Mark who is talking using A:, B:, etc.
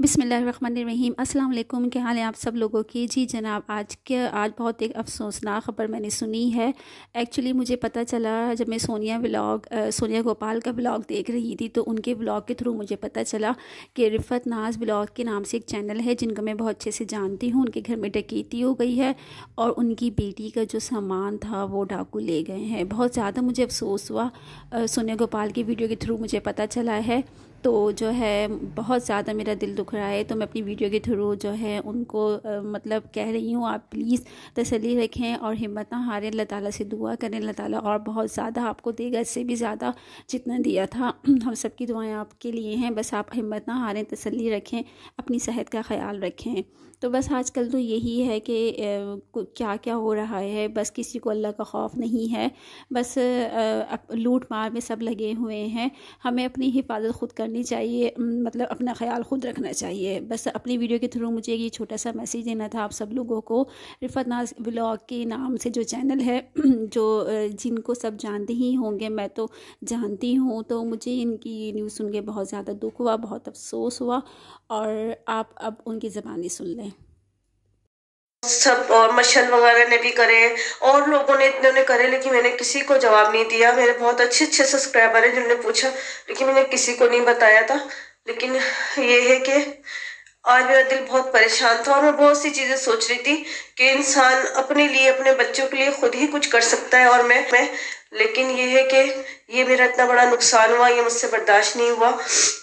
A: बिसमीम अस्सलाम वालेकुम क्या हाल है आप सब लोगों की जी जनाब आज के आज बहुत एक अफसोसनाक खबर मैंने सुनी है एक्चुअली मुझे पता चला जब मैं सोनिया व्लॉग सोनिया गोपाल का व्लॉग देख रही थी तो उनके व्लॉग के थ्रू मुझे पता चला कि रिफ़त नाज व्लॉग के नाम से एक चैनल है जिनको मैं बहुत अच्छे से जानती हूँ उनके घर में डकैती हो गई है और उनकी बेटी का जो सामान था वो डाकू ले गए हैं बहुत ज़्यादा मुझे अफसोस हुआ सोनिया गोपाल की वीडियो के थ्रू मुझे पता चला है तो जो है बहुत ज़्यादा मेरा दिल दुख रहा है तो मैं अपनी वीडियो के थ्रू जो है उनको आ, मतलब कह रही हूँ आप प्लीज़ तसली रखें और हिम्मत ना हारें अल्लाह ताला से दुआ करें अल्लाह ताला और बहुत ज़्यादा आपको देगा इससे भी ज़्यादा जितना दिया था हम सब की दुआएँ आपके लिए हैं बस आप हिम्मत ना हारें तसली रखें अपनी सेहत का ख्याल रखें तो बस आजकल तो यही है कि क्या क्या हो रहा है बस किसी को अल्लाह का खौफ नहीं है बस लूट मार में सब लगे हुए हैं हमें अपनी हिफाजत खुद करनी करनी चाहिए मतलब अपना ख्याल खुद रखना चाहिए बस अपनी वीडियो के थ्रू मुझे ये छोटा सा मैसेज देना था आप सब लोगों को रिफत नाज ब्लॉग के नाम से जो चैनल है जो जिनको सब जानते ही होंगे मैं तो जानती हूँ तो मुझे इनकी ये न्यूज़ सुन के बहुत ज़्यादा दुख हुआ बहुत अफसोस हुआ और आप अब उनकी ज़बानी सुन लें
B: सब और मच्छर वगैरह ने भी करे और लोगों ने इतने उन्हें करे लेकिन मैंने किसी को जवाब नहीं दिया मेरे बहुत अच्छे अच्छे सब्सक्राइबर हैं जिन्होंने पूछा लेकिन मैंने किसी को नहीं बताया था लेकिन ये है कि आज मेरा दिल बहुत परेशान था और मैं बहुत सी चीज़ें सोच रही थी कि इंसान अपने लिए अपने बच्चों के लिए खुद ही कुछ कर सकता है और मैं मैं लेकिन ये है कि ये मेरा इतना बड़ा नुकसान हुआ ये मुझसे बर्दाश्त नहीं हुआ